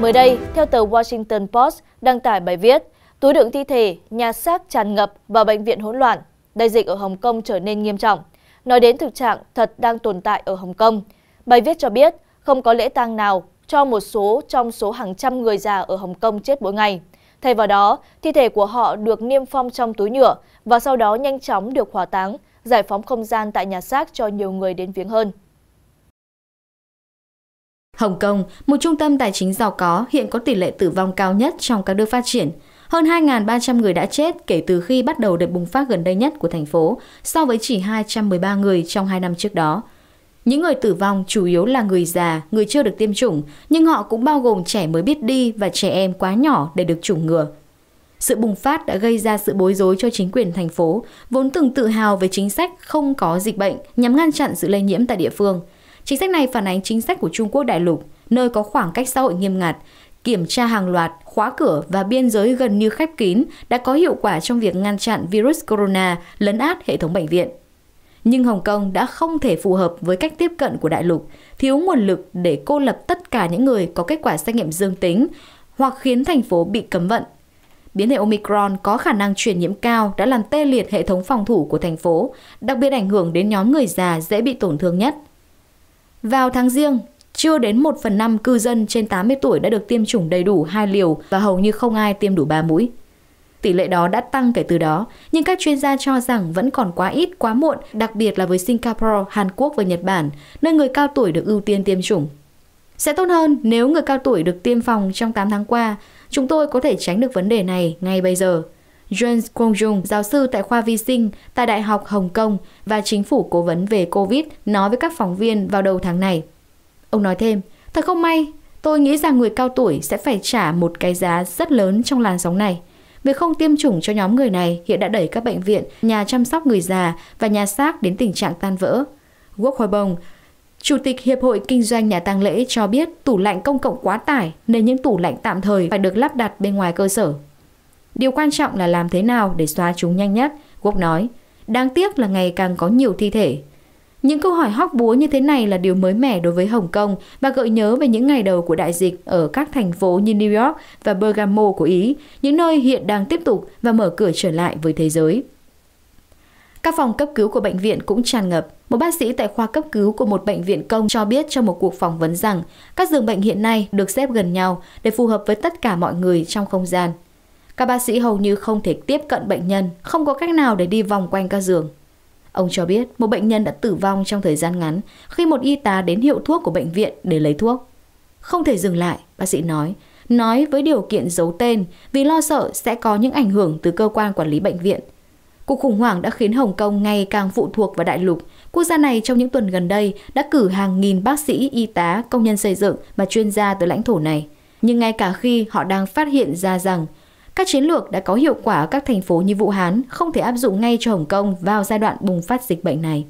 mới đây theo tờ washington post đăng tải bài viết túi đựng thi thể nhà xác tràn ngập và bệnh viện hỗn loạn đại dịch ở hồng kông trở nên nghiêm trọng nói đến thực trạng thật đang tồn tại ở hồng kông bài viết cho biết không có lễ tang nào cho một số trong số hàng trăm người già ở hồng kông chết mỗi ngày thay vào đó thi thể của họ được niêm phong trong túi nhựa và sau đó nhanh chóng được hỏa táng giải phóng không gian tại nhà xác cho nhiều người đến viếng hơn Hồng Kông, một trung tâm tài chính giàu có, hiện có tỷ lệ tử vong cao nhất trong các nước phát triển. Hơn 2.300 người đã chết kể từ khi bắt đầu đợt bùng phát gần đây nhất của thành phố, so với chỉ 213 người trong hai năm trước đó. Những người tử vong chủ yếu là người già, người chưa được tiêm chủng, nhưng họ cũng bao gồm trẻ mới biết đi và trẻ em quá nhỏ để được chủng ngừa. Sự bùng phát đã gây ra sự bối rối cho chính quyền thành phố, vốn từng tự hào về chính sách không có dịch bệnh nhằm ngăn chặn sự lây nhiễm tại địa phương – Chính sách này phản ánh chính sách của Trung Quốc đại lục, nơi có khoảng cách xã hội nghiêm ngặt, kiểm tra hàng loạt, khóa cửa và biên giới gần như khép kín đã có hiệu quả trong việc ngăn chặn virus corona lấn át hệ thống bệnh viện. Nhưng Hồng Kông đã không thể phù hợp với cách tiếp cận của đại lục, thiếu nguồn lực để cô lập tất cả những người có kết quả xét nghiệm dương tính hoặc khiến thành phố bị cấm vận. Biến thể Omicron có khả năng truyền nhiễm cao đã làm tê liệt hệ thống phòng thủ của thành phố, đặc biệt ảnh hưởng đến nhóm người già dễ bị tổn thương nhất. Vào tháng riêng, chưa đến 1 phần 5 cư dân trên 80 tuổi đã được tiêm chủng đầy đủ hai liều và hầu như không ai tiêm đủ 3 mũi. Tỷ lệ đó đã tăng kể từ đó, nhưng các chuyên gia cho rằng vẫn còn quá ít, quá muộn, đặc biệt là với Singapore, Hàn Quốc và Nhật Bản, nơi người cao tuổi được ưu tiên tiêm chủng. Sẽ tốt hơn nếu người cao tuổi được tiêm phòng trong 8 tháng qua, chúng tôi có thể tránh được vấn đề này ngay bây giờ, John Kwong Jung, giáo sư tại khoa vi sinh tại Đại học Hồng Kông và chính phủ cố vấn về COVID nói với các phóng viên vào đầu tháng này. Ông nói thêm, thật không may, tôi nghĩ rằng người cao tuổi sẽ phải trả một cái giá rất lớn trong làn sóng này. Việc không tiêm chủng cho nhóm người này hiện đã đẩy các bệnh viện, nhà chăm sóc người già và nhà xác đến tình trạng tan vỡ. Quốc Hoa Bông, Chủ tịch Hiệp hội Kinh doanh Nhà tang lễ cho biết tủ lạnh công cộng quá tải nên những tủ lạnh tạm thời phải được lắp đặt bên ngoài cơ sở. Điều quan trọng là làm thế nào để xóa chúng nhanh nhất, Quốc nói. Đáng tiếc là ngày càng có nhiều thi thể. Những câu hỏi hóc búa như thế này là điều mới mẻ đối với Hồng Kông và gợi nhớ về những ngày đầu của đại dịch ở các thành phố như New York và Bergamo của Ý, những nơi hiện đang tiếp tục và mở cửa trở lại với thế giới. Các phòng cấp cứu của bệnh viện cũng tràn ngập. Một bác sĩ tại khoa cấp cứu của một bệnh viện công cho biết trong một cuộc phỏng vấn rằng các giường bệnh hiện nay được xếp gần nhau để phù hợp với tất cả mọi người trong không gian. Các bác sĩ hầu như không thể tiếp cận bệnh nhân, không có cách nào để đi vòng quanh các giường. Ông cho biết một bệnh nhân đã tử vong trong thời gian ngắn khi một y tá đến hiệu thuốc của bệnh viện để lấy thuốc. Không thể dừng lại, bác sĩ nói. Nói với điều kiện giấu tên vì lo sợ sẽ có những ảnh hưởng từ cơ quan quản lý bệnh viện. Cuộc khủng hoảng đã khiến Hồng Kông ngày càng phụ thuộc vào đại lục. Quốc gia này trong những tuần gần đây đã cử hàng nghìn bác sĩ, y tá, công nhân xây dựng và chuyên gia tới lãnh thổ này. Nhưng ngay cả khi họ đang phát hiện ra rằng các chiến lược đã có hiệu quả ở các thành phố như Vũ Hán không thể áp dụng ngay cho Hồng Kông vào giai đoạn bùng phát dịch bệnh này.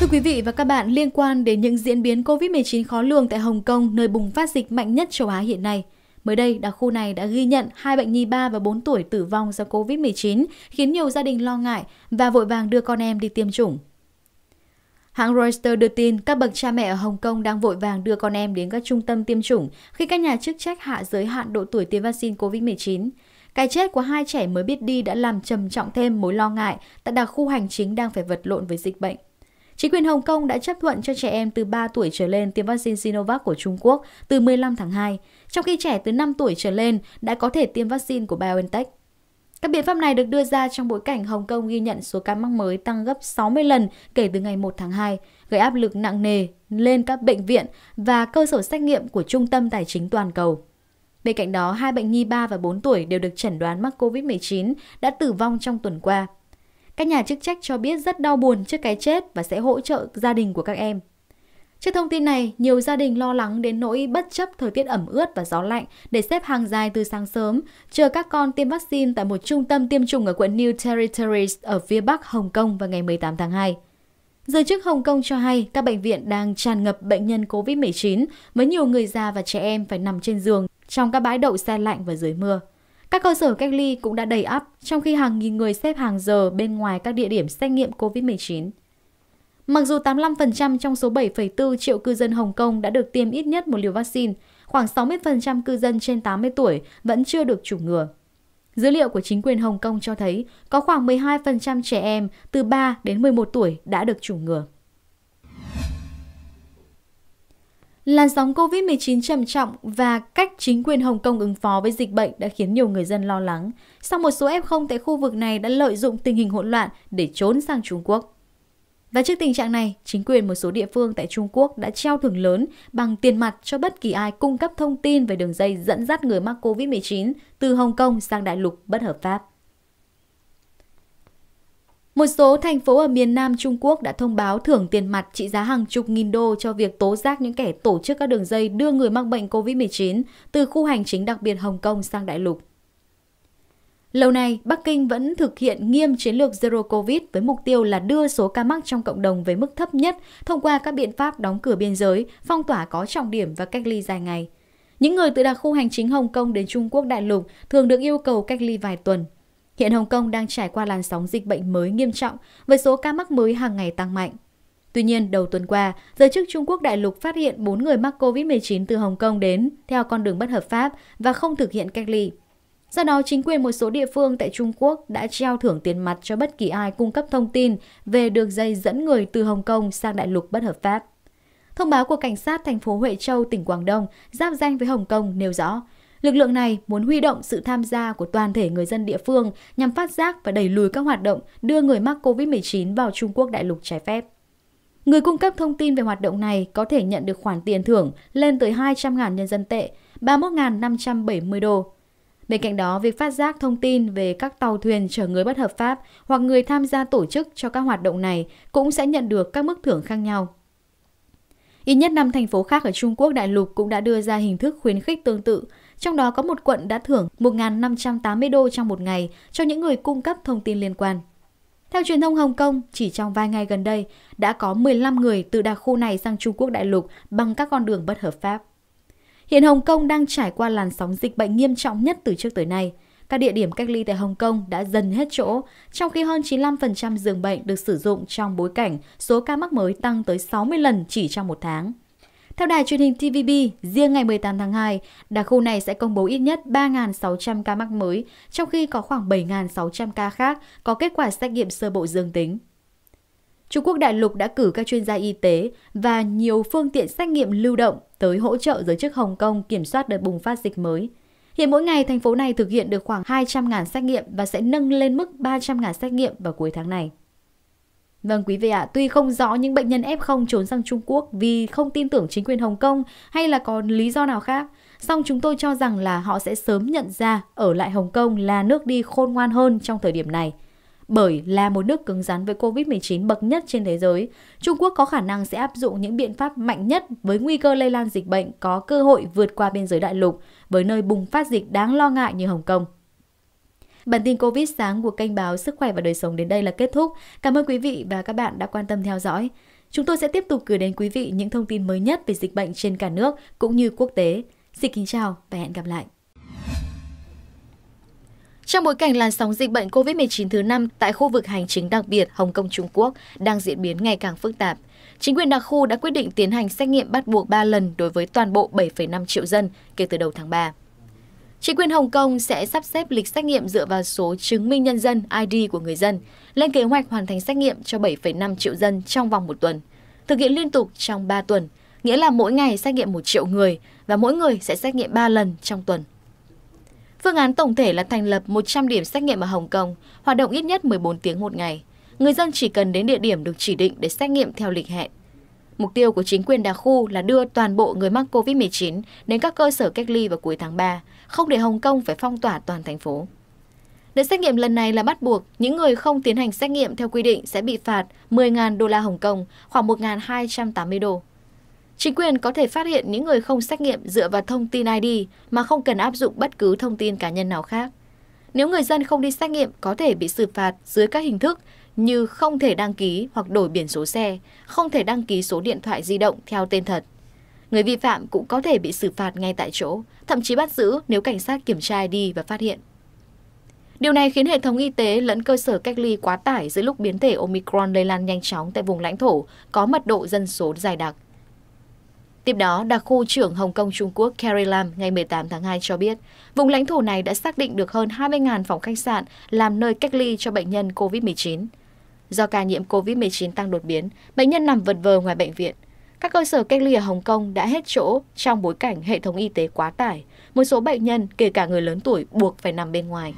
Thưa quý vị và các bạn, liên quan đến những diễn biến COVID-19 khó lường tại Hồng Kông, nơi bùng phát dịch mạnh nhất châu Á hiện nay, Mới đây, đặc khu này đã ghi nhận hai bệnh nhi 3 và 4 tuổi tử vong do COVID-19, khiến nhiều gia đình lo ngại và vội vàng đưa con em đi tiêm chủng. Hãng Reuters đưa tin các bậc cha mẹ ở Hồng Kông đang vội vàng đưa con em đến các trung tâm tiêm chủng khi các nhà chức trách hạ giới hạn độ tuổi tiêm vaccine COVID-19. Cái chết của hai trẻ mới biết đi đã làm trầm trọng thêm mối lo ngại tại đặc khu hành chính đang phải vật lộn với dịch bệnh. Chính quyền Hồng Kông đã chấp thuận cho trẻ em từ 3 tuổi trở lên tiêm vaccine Sinovac của Trung Quốc từ 15 tháng 2, trong khi trẻ từ 5 tuổi trở lên đã có thể tiêm vaccine của BioNTech. Các biện pháp này được đưa ra trong bối cảnh Hồng Kông ghi nhận số ca mắc mới tăng gấp 60 lần kể từ ngày 1 tháng 2, gây áp lực nặng nề lên các bệnh viện và cơ sở xét nghiệm của Trung tâm Tài chính Toàn cầu. Bên cạnh đó, hai bệnh nhi 3 và 4 tuổi đều được chẩn đoán mắc COVID-19 đã tử vong trong tuần qua. Các nhà chức trách cho biết rất đau buồn trước cái chết và sẽ hỗ trợ gia đình của các em. Trước thông tin này, nhiều gia đình lo lắng đến nỗi bất chấp thời tiết ẩm ướt và gió lạnh để xếp hàng dài từ sáng sớm, chờ các con tiêm vaccine tại một trung tâm tiêm chủng ở quận New Territories ở phía Bắc Hồng Kông vào ngày 18 tháng 2. Giới chức Hồng Kông cho hay các bệnh viện đang tràn ngập bệnh nhân COVID-19 với nhiều người già và trẻ em phải nằm trên giường trong các bãi đậu xe lạnh và dưới mưa. Các cơ sở cách ly cũng đã đầy ắp, trong khi hàng nghìn người xếp hàng giờ bên ngoài các địa điểm xét nghiệm COVID-19. Mặc dù 85% trong số 7,4 triệu cư dân Hồng Kông đã được tiêm ít nhất một liều vaccine, khoảng 60% cư dân trên 80 tuổi vẫn chưa được chủng ngừa. Dữ liệu của chính quyền Hồng Kông cho thấy có khoảng 12% trẻ em từ 3 đến 11 tuổi đã được chủng ngừa. Làn sóng COVID-19 trầm trọng và cách chính quyền Hồng Kông ứng phó với dịch bệnh đã khiến nhiều người dân lo lắng, sau một số F0 tại khu vực này đã lợi dụng tình hình hỗn loạn để trốn sang Trung Quốc. Và trước tình trạng này, chính quyền một số địa phương tại Trung Quốc đã treo thưởng lớn bằng tiền mặt cho bất kỳ ai cung cấp thông tin về đường dây dẫn dắt người mắc COVID-19 từ Hồng Kông sang đại lục bất hợp pháp. Một số thành phố ở miền Nam Trung Quốc đã thông báo thưởng tiền mặt trị giá hàng chục nghìn đô cho việc tố giác những kẻ tổ chức các đường dây đưa người mắc bệnh COVID-19 từ khu hành chính đặc biệt Hồng Kông sang đại lục. Lâu nay, Bắc Kinh vẫn thực hiện nghiêm chiến lược Zero Covid với mục tiêu là đưa số ca mắc trong cộng đồng về mức thấp nhất thông qua các biện pháp đóng cửa biên giới, phong tỏa có trọng điểm và cách ly dài ngày. Những người từ đặc khu hành chính Hồng Kông đến Trung Quốc đại lục thường được yêu cầu cách ly vài tuần. Hiện Hồng Kông đang trải qua làn sóng dịch bệnh mới nghiêm trọng với số ca mắc mới hàng ngày tăng mạnh. Tuy nhiên, đầu tuần qua, giới chức Trung Quốc đại lục phát hiện 4 người mắc COVID-19 từ Hồng Kông đến theo con đường bất hợp pháp và không thực hiện cách ly. Do đó, chính quyền một số địa phương tại Trung Quốc đã treo thưởng tiền mặt cho bất kỳ ai cung cấp thông tin về đường dây dẫn người từ Hồng Kông sang đại lục bất hợp pháp. Thông báo của cảnh sát thành phố Huệ Châu, tỉnh Quảng Đông, giáp danh với Hồng Kông nêu rõ, lực lượng này muốn huy động sự tham gia của toàn thể người dân địa phương nhằm phát giác và đẩy lùi các hoạt động đưa người mắc COVID-19 vào Trung Quốc đại lục trái phép. Người cung cấp thông tin về hoạt động này có thể nhận được khoản tiền thưởng lên tới 200.000 nhân dân tệ, 31.570 đô, Bên cạnh đó, việc phát giác thông tin về các tàu thuyền chở người bất hợp pháp hoặc người tham gia tổ chức cho các hoạt động này cũng sẽ nhận được các mức thưởng khác nhau. Ít nhất 5 thành phố khác ở Trung Quốc đại lục cũng đã đưa ra hình thức khuyến khích tương tự, trong đó có một quận đã thưởng 1.580 đô trong một ngày cho những người cung cấp thông tin liên quan. Theo truyền thông Hồng Kông, chỉ trong vài ngày gần đây, đã có 15 người từ đặc khu này sang Trung Quốc đại lục bằng các con đường bất hợp pháp. Hiện Hồng Kông đang trải qua làn sóng dịch bệnh nghiêm trọng nhất từ trước tới nay. Các địa điểm cách ly tại Hồng Kông đã dần hết chỗ, trong khi hơn 95% giường bệnh được sử dụng trong bối cảnh số ca mắc mới tăng tới 60 lần chỉ trong một tháng. Theo đài truyền hình TVB, riêng ngày 18 tháng 2, đặc khu này sẽ công bố ít nhất 3.600 ca mắc mới, trong khi có khoảng 7.600 ca khác có kết quả xét nghiệm sơ bộ dương tính. Trung Quốc đại lục đã cử các chuyên gia y tế và nhiều phương tiện xét nghiệm lưu động tới hỗ trợ giới chức Hồng Kông kiểm soát đợt bùng phát dịch mới. Hiện mỗi ngày thành phố này thực hiện được khoảng 200.000 xét nghiệm và sẽ nâng lên mức 300.000 xét nghiệm vào cuối tháng này. Vâng quý vị ạ, à, tuy không rõ những bệnh nhân F0 trốn sang Trung Quốc vì không tin tưởng chính quyền Hồng Kông hay là có lý do nào khác, song chúng tôi cho rằng là họ sẽ sớm nhận ra ở lại Hồng Kông là nước đi khôn ngoan hơn trong thời điểm này – bởi là một nước cứng rắn với COVID-19 bậc nhất trên thế giới, Trung Quốc có khả năng sẽ áp dụng những biện pháp mạnh nhất với nguy cơ lây lan dịch bệnh có cơ hội vượt qua biên giới đại lục với nơi bùng phát dịch đáng lo ngại như Hồng Kông. Bản tin COVID sáng của kênh báo Sức khỏe và đời sống đến đây là kết thúc. Cảm ơn quý vị và các bạn đã quan tâm theo dõi. Chúng tôi sẽ tiếp tục gửi đến quý vị những thông tin mới nhất về dịch bệnh trên cả nước cũng như quốc tế. Xin kính chào và hẹn gặp lại. Trong bối cảnh làn sóng dịch bệnh COVID-19 thứ năm tại khu vực hành chính đặc biệt Hồng Kông Trung Quốc đang diễn biến ngày càng phức tạp, chính quyền đặc khu đã quyết định tiến hành xét nghiệm bắt buộc 3 lần đối với toàn bộ 7,5 triệu dân kể từ đầu tháng 3. Chính quyền Hồng Kông sẽ sắp xếp lịch xét nghiệm dựa vào số chứng minh nhân dân ID của người dân, lên kế hoạch hoàn thành xét nghiệm cho 7,5 triệu dân trong vòng một tuần, thực hiện liên tục trong 3 tuần, nghĩa là mỗi ngày xét nghiệm 1 triệu người và mỗi người sẽ xét nghiệm 3 lần trong tuần. Phương án tổng thể là thành lập 100 điểm xét nghiệm ở Hồng Kông, hoạt động ít nhất 14 tiếng một ngày. Người dân chỉ cần đến địa điểm được chỉ định để xét nghiệm theo lịch hẹn. Mục tiêu của chính quyền đặc khu là đưa toàn bộ người mắc COVID-19 đến các cơ sở cách ly vào cuối tháng 3, không để Hồng Kông phải phong tỏa toàn thành phố. Đợt xét nghiệm lần này là bắt buộc, những người không tiến hành xét nghiệm theo quy định sẽ bị phạt 10.000 đô la Hồng Kông, khoảng 1.280 đô. Chính quyền có thể phát hiện những người không xét nghiệm dựa vào thông tin ID mà không cần áp dụng bất cứ thông tin cá nhân nào khác. Nếu người dân không đi xét nghiệm có thể bị xử phạt dưới các hình thức như không thể đăng ký hoặc đổi biển số xe, không thể đăng ký số điện thoại di động theo tên thật. Người vi phạm cũng có thể bị xử phạt ngay tại chỗ, thậm chí bắt giữ nếu cảnh sát kiểm tra ID và phát hiện. Điều này khiến hệ thống y tế lẫn cơ sở cách ly quá tải giữa lúc biến thể Omicron lây lan nhanh chóng tại vùng lãnh thổ có mật độ dân số dày đặc, Tiếp đó, đặc khu trưởng Hồng Kông Trung Quốc Carrie Lam ngày 18 tháng 2 cho biết, vùng lãnh thổ này đã xác định được hơn 20.000 phòng khách sạn làm nơi cách ly cho bệnh nhân COVID-19. Do ca nhiễm COVID-19 tăng đột biến, bệnh nhân nằm vật vờ ngoài bệnh viện. Các cơ sở cách ly ở Hồng Kông đã hết chỗ trong bối cảnh hệ thống y tế quá tải. Một số bệnh nhân, kể cả người lớn tuổi, buộc phải nằm bên ngoài.